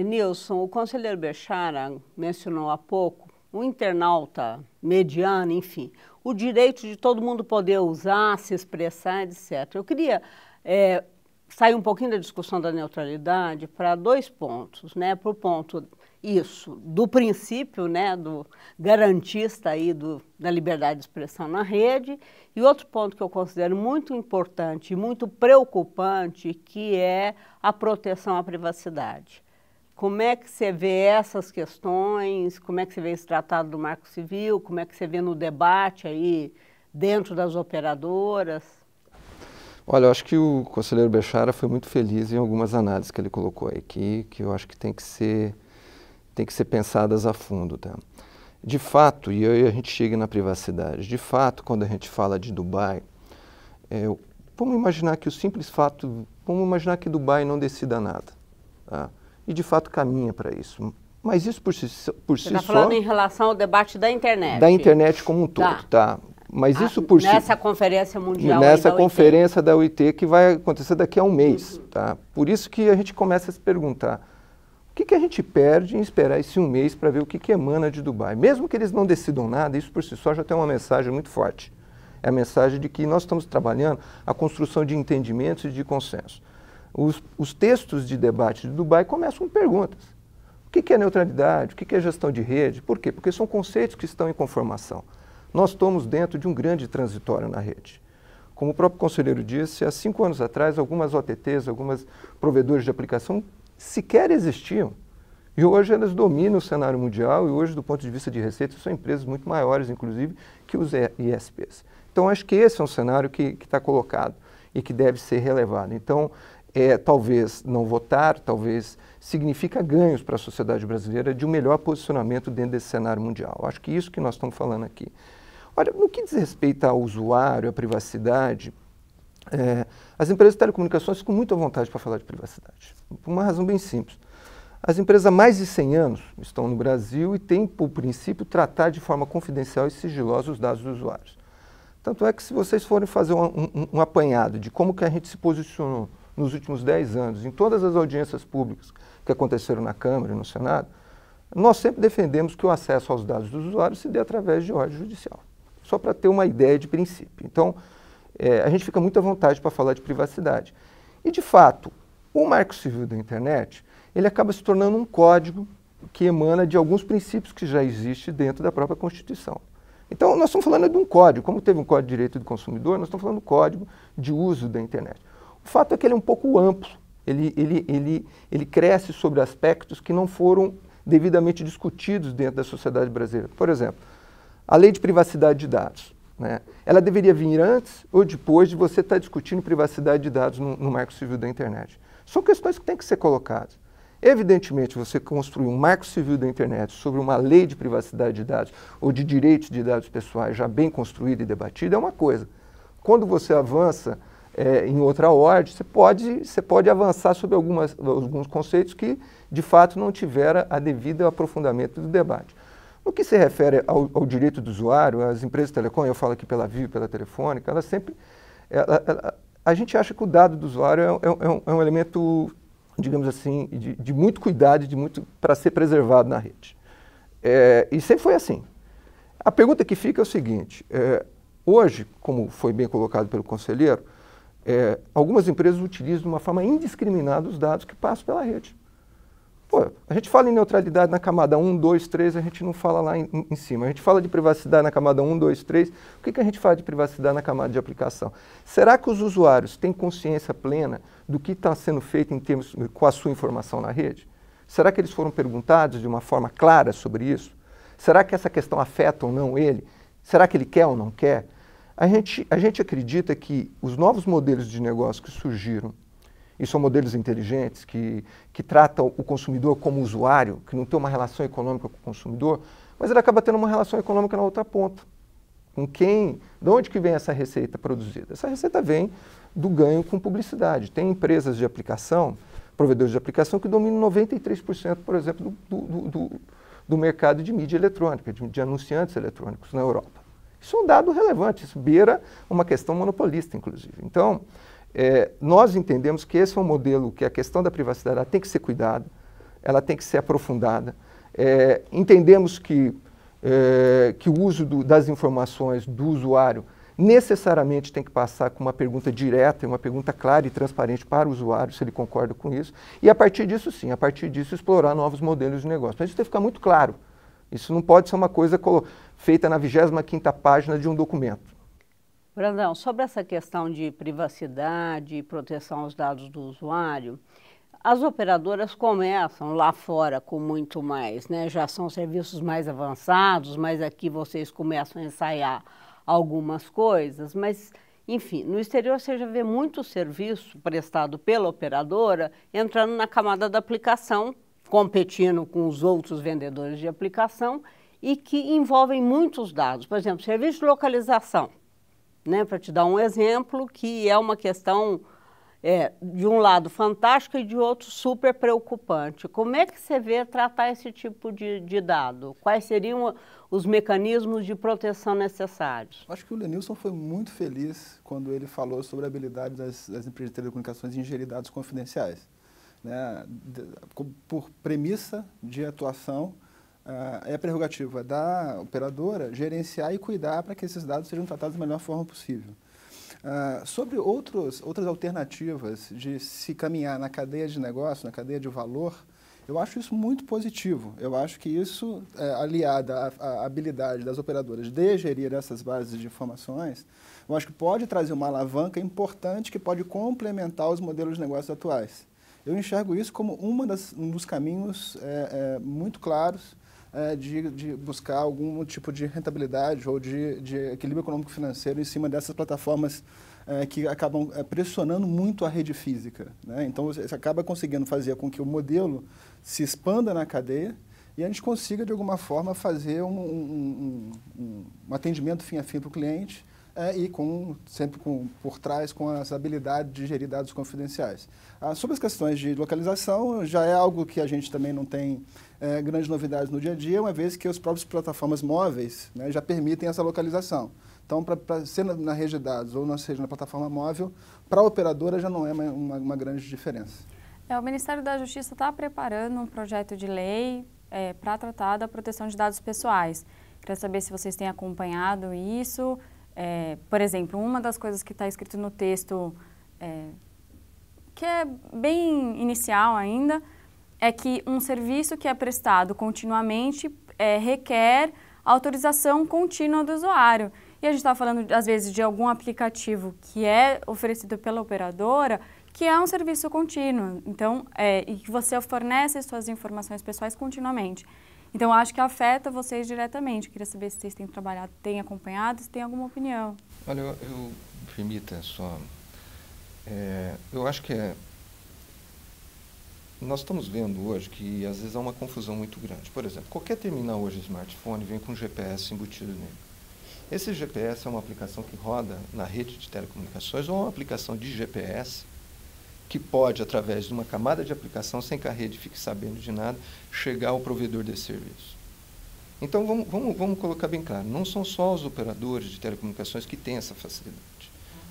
É, Nilson, o conselheiro Bechara mencionou há pouco, o internauta mediano, enfim, o direito de todo mundo poder usar, se expressar, etc. Eu queria é, sair um pouquinho da discussão da neutralidade para dois pontos, né? Para o ponto isso, do princípio, né, do garantista aí do, da liberdade de expressão na rede, e outro ponto que eu considero muito importante e muito preocupante, que é a proteção à privacidade. Como é que você vê essas questões? Como é que você vê esse tratado do Marco Civil? Como é que você vê no debate aí dentro das operadoras? Olha, eu acho que o conselheiro Bechara foi muito feliz em algumas análises que ele colocou aí, que, que eu acho que tem que ser tem que ser pensadas a fundo, tá? De fato, e aí a gente chega na privacidade. De fato, quando a gente fala de Dubai, é, vamos imaginar que o simples fato, vamos imaginar que Dubai não decida nada. Tá? e de fato caminha para isso. Mas isso por si, por Você si tá só. Você está falando em relação ao debate da internet. Da internet como um todo, tá? tá? Mas ah, isso por nessa si. Nessa conferência mundial. Nessa da conferência da OIT que vai acontecer daqui a um mês, uhum. tá? Por isso que a gente começa a se perguntar o que, que a gente perde em esperar esse um mês para ver o que, que emana de Dubai. Mesmo que eles não decidam nada, isso por si só já tem uma mensagem muito forte. É a mensagem de que nós estamos trabalhando a construção de entendimentos e de consenso. Os, os textos de debate de Dubai começam com perguntas. O que, é neutralidade? O que, é gestão de rede? Por quê? Porque são conceitos que estão em conformação. Nós estamos dentro de um grande transitório na rede. Como o próprio conselheiro disse, há cinco anos atrás, algumas OTTs, algumas provedores de aplicação sequer existiam. E hoje elas dominam o cenário mundial e hoje, do ponto de vista de receitas, são empresas muito maiores, inclusive, que os ISPs. Então, acho que esse é um cenário que está colocado e que deve ser relevado. Então, é talvez não votar, talvez significa ganhos para a sociedade brasileira de um melhor posicionamento dentro desse cenário mundial. Acho que é isso que nós estamos falando aqui. Olha, no que diz respeito ao usuário, à privacidade, é, as empresas de telecomunicações ficam muito à vontade para falar de privacidade, por uma razão bem simples. As empresas há mais de 100 anos estão no Brasil e têm, por princípio, tratar de forma confidencial e sigilosa os dados dos usuários. Tanto é que se vocês forem fazer um, um, um apanhado de como que a gente se posicionou nos últimos 10 anos, em todas as audiências públicas que aconteceram na Câmara e no Senado, nós sempre defendemos que o acesso aos dados dos usuários se dê através de ordem judicial. Só para ter uma ideia de princípio. Então, é, a gente fica muito à vontade para falar de privacidade. E, de fato, o marco civil da internet, ele acaba se tornando um código que emana de alguns princípios que já existem dentro da própria Constituição. Então, nós estamos falando de um código. Como teve um Código de Direito do Consumidor, nós estamos falando do Código de Uso da Internet. O fato é que ele é um pouco amplo, ele, ele, ele, ele cresce sobre aspectos que não foram devidamente discutidos dentro da sociedade brasileira. Por exemplo, a lei de privacidade de dados. Né? Ela deveria vir antes ou depois de você estar discutindo privacidade de dados no, no marco civil da internet. São questões que têm que ser colocadas. Evidentemente, você construir um marco civil da internet sobre uma lei de privacidade de dados ou de direitos de dados pessoais já bem construída e debatida é uma coisa. Quando você avança é, em outra ordem, você pode, você pode avançar sobre algumas, alguns conceitos que, de fato, não tiveram a devido aprofundamento do debate. No que se refere ao, ao direito do usuário, as empresas de telecom, eu falo aqui pela Vivo, pela Telefônica, ela sempre... Ela, ela, a gente acha que o dado do usuário é, é, é, um, é um, elemento, digamos assim, de, de muito cuidado, de muito para ser preservado na rede. É, e sempre foi assim. A pergunta que fica é o seguinte, é, hoje, como foi bem colocado pelo conselheiro, é, algumas empresas utilizam de uma forma indiscriminada os dados que passam pela rede. Pô, a gente fala em neutralidade na camada 1, 2, 3, a gente não fala lá em, em cima. A gente fala de privacidade na camada 1, 2, 3. O que, que a gente fala de privacidade na camada de aplicação? Será que os usuários têm consciência plena do que está sendo feito em termos eh, com a sua informação na rede? Será que eles foram perguntados de uma forma clara sobre isso? Será que essa questão afeta ou não ele? Será que ele quer ou não quer? A gente, a gente acredita que os novos modelos de negócio que surgiram, e são modelos inteligentes, que, que tratam o consumidor como usuário, que não tem uma relação econômica com o consumidor, mas ele acaba tendo uma relação econômica na outra ponta. Com quem, de onde que vem essa receita produzida? Essa receita vem do ganho com publicidade. Tem empresas de aplicação, provedores de aplicação, que dominam 93%, por exemplo, do, do, do, do mercado de mídia eletrônica, de, de anunciantes eletrônicos na Europa. Isso é um dado relevante, isso beira uma questão monopolista, inclusive. Então, é, nós entendemos que esse é um modelo que a questão da privacidade tem que ser cuidada, ela tem que ser aprofundada. É, entendemos que, é, que o uso do, das informações do usuário necessariamente tem que passar com uma pergunta direta, uma pergunta clara e transparente para o usuário, se ele concorda com isso. E a partir disso, sim, a partir disso, explorar novos modelos de negócio. Mas isso tem que ficar muito claro. Isso não pode ser uma coisa feita na 25ª página de um documento. Brandão, sobre essa questão de privacidade e proteção aos dados do usuário, as operadoras começam lá fora com muito mais, né? Já são serviços mais avançados, mas aqui vocês começam a ensaiar algumas coisas, mas enfim, no exterior você já vê muito serviço prestado pela operadora entrando na camada da aplicação, competindo com os outros vendedores de aplicação e que envolvem muitos dados. Por exemplo, serviço de localização, né, para te dar um exemplo, que é uma questão é, de um lado fantástica e de outro super preocupante. Como é que você vê tratar esse tipo de, de dado? Quais seriam os mecanismos de proteção necessários? Acho que o Lenilson foi muito feliz quando ele falou sobre a habilidade das, das empresas de telecomunicações de ingerir dados confidenciais. Né? por premissa de atuação, ah, é a prerrogativa da operadora gerenciar e cuidar para que esses dados sejam tratados da melhor forma possível. Ah, sobre outros, outras alternativas de se caminhar na cadeia de negócio, na cadeia de valor, eu acho isso muito positivo. Eu acho que isso, é, aliada à, à habilidade das operadoras de gerir essas bases de informações, eu acho que pode trazer uma alavanca importante que pode complementar os modelos de negócios atuais. Eu enxergo isso como uma das, um dos caminhos é, é, muito claros é, de, de, buscar algum tipo de rentabilidade ou de, de equilíbrio econômico-financeiro em cima dessas plataformas é, que acabam é, pressionando muito a rede física. Né? Então, você acaba conseguindo fazer com que o modelo se expanda na cadeia e a gente consiga, de alguma forma, fazer um, um, um, um atendimento fim a fim para o cliente é, e com, sempre com, por trás com as habilidades de gerir dados confidenciais. Ah, sobre as questões de localização, já é algo que a gente também não tem é, grandes novidades no dia a dia, uma vez que as próprias plataformas móveis né, já permitem essa localização. Então, para ser na, na rede de dados ou não seja na plataforma móvel, para a operadora já não é uma, uma, uma grande diferença. É, o Ministério da Justiça está preparando um projeto de lei é, para tratar da proteção de dados pessoais. Quero saber se vocês têm acompanhado isso, é, por exemplo, uma das coisas que está escrito no texto, é, que é bem inicial ainda, é que um serviço que é prestado continuamente é, requer autorização contínua do usuário. E a gente está falando, às vezes, de algum aplicativo que é oferecido pela operadora, que é um serviço contínuo, então, é, e que você fornece suas informações pessoais continuamente. Então, acho que afeta vocês diretamente. Eu queria saber se vocês têm trabalhado, têm acompanhado, se têm alguma opinião. Olha, eu, eu permita só. É, eu acho que é, nós estamos vendo hoje que às vezes há uma confusão muito grande. Por exemplo, qualquer terminal hoje smartphone vem com GPS embutido nele. Esse GPS é uma aplicação que roda na rede de telecomunicações ou uma aplicação de GPS que pode, através de uma camada de aplicação, sem que a rede fique sabendo de nada, chegar ao provedor desse serviço. Então, vamos, vamos, vamos colocar bem claro, não são só os operadores de telecomunicações que têm essa facilidade.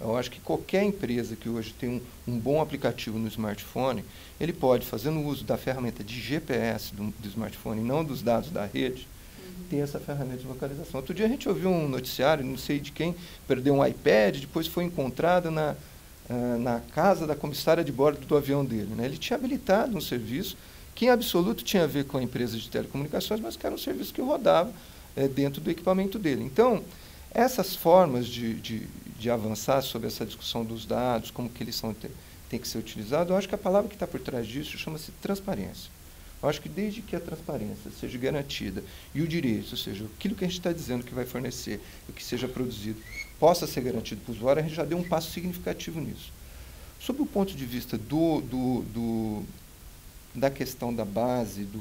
Eu acho que qualquer empresa que hoje tem um, um, bom aplicativo no smartphone, ele pode, fazendo uso da ferramenta de GPS do, do smartphone não dos dados da rede, uhum. ter essa ferramenta de localização. Outro dia a gente ouviu um noticiário, não sei de quem, perdeu um iPad, depois foi encontrado na, na casa da comissária de bordo do avião dele. Né? Ele tinha habilitado um serviço que, em absoluto, tinha a ver com a empresa de telecomunicações, mas que era um serviço que rodava dentro do equipamento dele. Então, essas formas de, de, de, avançar sobre essa discussão dos dados, como que eles são, têm que ser utilizados, eu acho que a palavra que está por trás disso chama-se transparência. Eu acho que desde que a transparência seja garantida e o direito, ou seja, aquilo que a gente está dizendo que vai fornecer, o que seja produzido possa ser garantido para o usuário, a gente já deu um passo significativo nisso. Sob o ponto de vista do, do, do da questão da base do,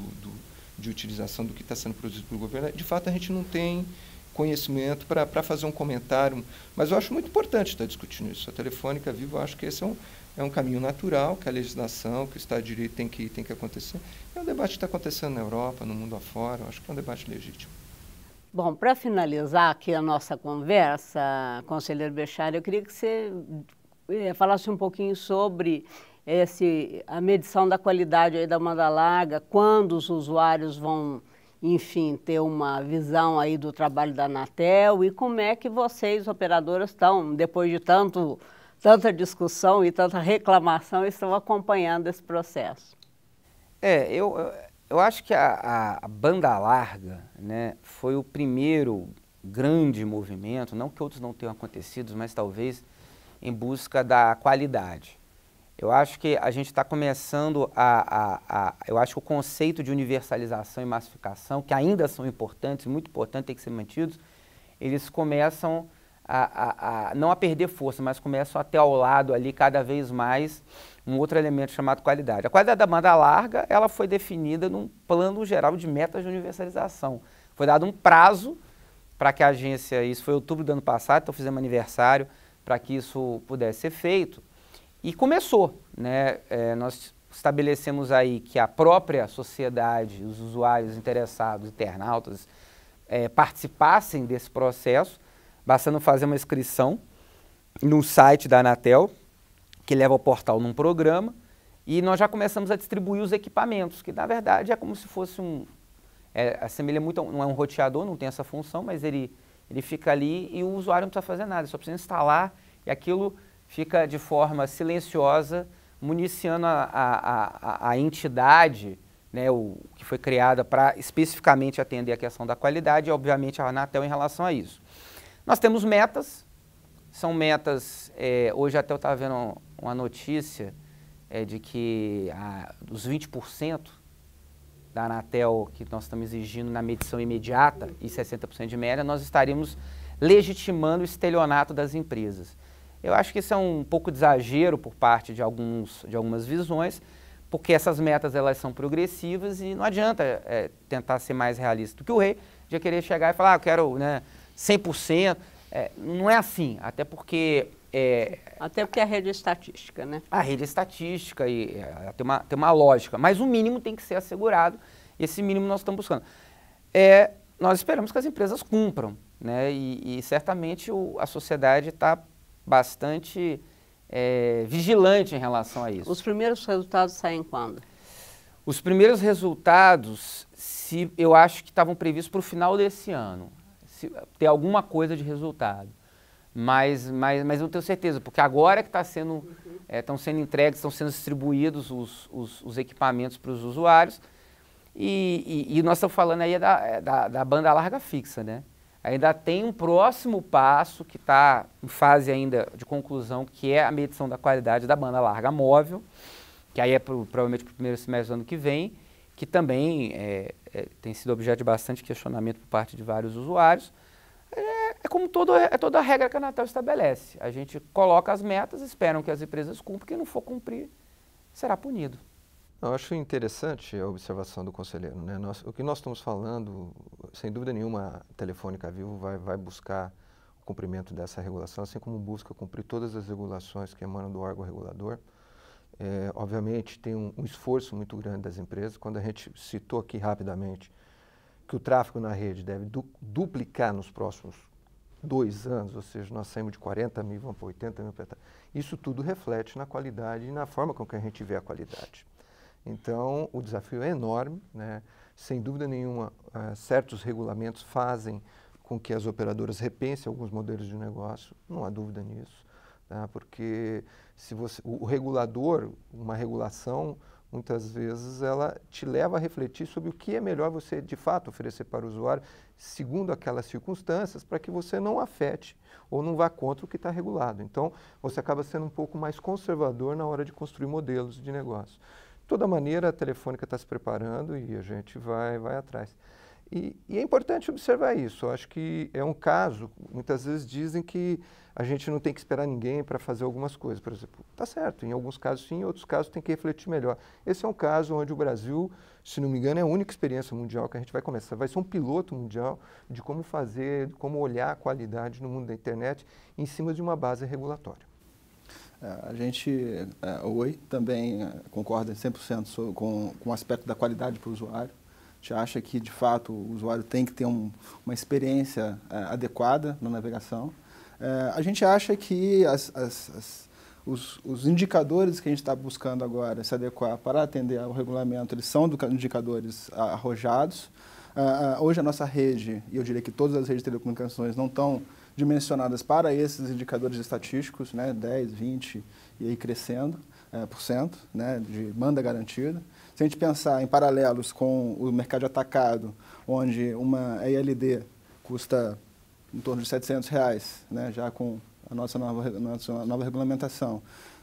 de utilização do que está sendo produzido pelo governo, de fato a gente não tem conhecimento para fazer um comentário, mas eu acho muito importante estar discutindo isso. A Telefônica Vivo, eu acho que esse é um, é um caminho natural, que a legislação, que o Estado de Direito tem que, tem que acontecer. É um debate que está acontecendo na Europa, no mundo afora, eu acho que é um debate legítimo. Bom, para finalizar aqui a nossa conversa, conselheiro Bechara, eu queria que você eh, falasse um pouquinho sobre esse, a medição da qualidade aí da banda larga, quando os usuários vão, enfim, ter uma visão aí do trabalho da Anatel e como é que vocês, operadoras, estão, depois de tanto, tanta discussão e tanta reclamação, estão acompanhando esse processo. É, eu, eu acho que a, a, banda larga né, foi o primeiro grande movimento, não que outros não tenham acontecido, mas talvez em busca da qualidade. Eu acho que a gente está começando a, a, a, Eu acho que o conceito de universalização e massificação, que ainda são importantes, muito importantes, tem que ser mantidos, eles começam a, a, a, não a perder força, mas começam a ter ao lado ali cada vez mais um outro elemento chamado qualidade. A qualidade da banda larga ela foi definida num plano geral de metas de universalização. Foi dado um prazo para que a agência, isso foi outubro do ano passado, então fizemos aniversário para que isso pudesse ser feito. E começou, né? É, nós estabelecemos aí que a própria sociedade, os usuários interessados, internautas, é, participassem desse processo basta não fazer uma inscrição no site da Anatel, que leva ao portal num programa, e nós já começamos a distribuir os equipamentos, que na verdade é como se fosse um. É, assemelha muito, não é um roteador, não tem essa função, mas ele, ele fica ali e o usuário não precisa fazer nada, só precisa instalar e aquilo fica de forma silenciosa, municiando a, a, a, a entidade né, o, que foi criada para especificamente atender a questão da qualidade e, obviamente, a Anatel em relação a isso. Nós temos metas, são metas, é, hoje até eu estava vendo uma notícia é, de que os 20% da Anatel que nós estamos exigindo na medição imediata e 60% de média, nós estaríamos legitimando o estelionato das empresas. Eu acho que isso é um pouco de exagero por parte de, alguns, de algumas visões, porque essas metas elas são progressivas e não adianta é, tentar ser mais realista do que o rei, de querer chegar e falar, ah, eu quero né, 100%. É, não é assim, até porque... É, até porque a rede é estatística, né? A rede é estatística, e, é, tem, uma, tem uma lógica, mas o mínimo tem que ser assegurado, esse mínimo nós estamos buscando. É, nós esperamos que as empresas cumpram, né? E, e certamente o, a sociedade está bastante é, vigilante em relação a isso. Os primeiros resultados saem quando? Os primeiros resultados, se eu acho que estavam previstos para o final desse ano se, ter alguma coisa de resultado. Mas, mas, mas não tenho certeza, porque agora que está sendo, uhum. é, estão sendo entregues, estão sendo distribuídos os, os, os equipamentos para os usuários. E, e, e, nós estamos falando aí da, é, da, da banda larga fixa, né? Ainda tem um próximo passo que está em fase ainda de conclusão, que é a medição da qualidade da banda larga móvel, que aí é pro, provavelmente para o primeiro semestre do ano que vem, que também é, é, tem sido objeto de bastante questionamento por parte de vários usuários. É, é como todo, é, é toda a regra que a Anatel estabelece. A gente coloca as metas, esperam que as empresas cumpram, quem não for cumprir será punido. Eu acho interessante a observação do conselheiro. Né? Nós, o que nós estamos falando, sem dúvida nenhuma, a Telefônica Vivo vai, vai buscar o cumprimento dessa regulação, assim como busca cumprir todas as regulações que emanam do órgão regulador. É, obviamente, tem um, um, esforço muito grande das empresas. Quando a gente citou aqui rapidamente que o tráfego na rede deve du duplicar nos próximos dois anos, ou seja, nós saímos de 40 mil, vamos para 80 mil. Isso tudo reflete na qualidade e na forma com que a gente vê a qualidade. Então, o desafio é enorme, né? sem dúvida nenhuma, uh, certos regulamentos fazem com que as operadoras repensem alguns modelos de negócio, não há dúvida nisso. Né? Porque se você, o regulador, uma regulação, muitas vezes ela te leva a refletir sobre o que é melhor você de fato oferecer para o usuário, segundo aquelas circunstâncias, para que você não afete ou não vá contra o que está regulado. Então, você acaba sendo um pouco mais conservador na hora de construir modelos de negócio. De toda maneira, a Telefônica está se preparando e a gente vai, vai atrás. E, e, é importante observar isso. Eu acho que é um caso, muitas vezes dizem que a gente não tem que esperar ninguém para fazer algumas coisas. Por exemplo, está certo, em alguns casos sim, em outros casos tem que refletir melhor. Esse é um caso onde o Brasil, se não me engano, é a única experiência mundial que a gente vai começar. Vai ser um piloto mundial de como fazer, como olhar a qualidade no mundo da internet em cima de uma base regulatória. É, a gente, a é, Oi, também é, concorda 100% com, com o aspecto da qualidade para o usuário gente acha que, de fato, o usuário tem que ter um, uma experiência é, adequada na navegação. É, a gente acha que as, as, as, os, os, indicadores que a gente está buscando agora se adequar para atender ao regulamento, eles são do, indicadores arrojados. Uh, hoje a nossa rede, e eu diria que todas as redes de telecomunicações não estão dimensionadas para esses indicadores estatísticos, né, 10, 20 e aí crescendo, por cento né, de banda garantida. Se a gente pensar em paralelos com o mercado atacado, onde uma ELD custa em torno de 700 reais, né, já com a nossa nova, nossa nova regulamentação,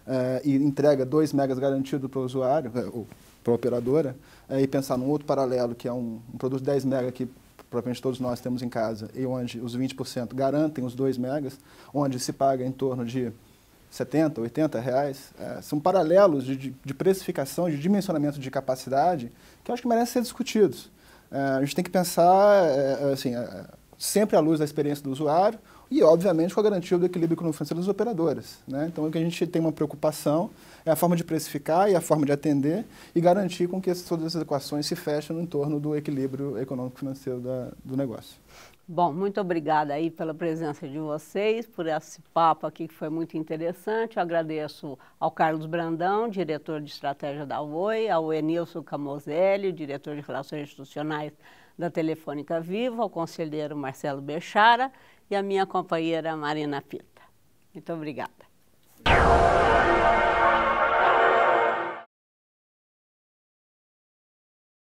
uh, e entrega 2 megas garantido para o usuário, eh, ou para a operadora, uh, e pensar num outro paralelo, que é um, um produto de 10 mega que provavelmente todos nós temos em casa, e onde os 20% garantem os 2 megas, onde se paga em torno de 70, 80 reais, é, são paralelos de, de, precificação, de dimensionamento de capacidade, que eu acho que merecem ser discutidos. É, a gente tem que pensar, é, é, assim, é, sempre à luz da experiência do usuário, e, obviamente, com a garantia do equilíbrio econômico-financeiro dos operadores. Né? Então, o que a gente tem uma preocupação é a forma de precificar e a forma de atender e garantir com que todas essas equações se fechem em torno do equilíbrio econômico-financeiro do negócio. Bom, muito obrigada aí pela presença de vocês, por esse papo aqui que foi muito interessante. Eu agradeço ao Carlos Brandão, diretor de estratégia da Oi, ao Enilson Camoselli, diretor de relações institucionais da Telefônica Viva, ao conselheiro Marcelo Bechara e a minha companheira Marina Pita. Muito obrigada.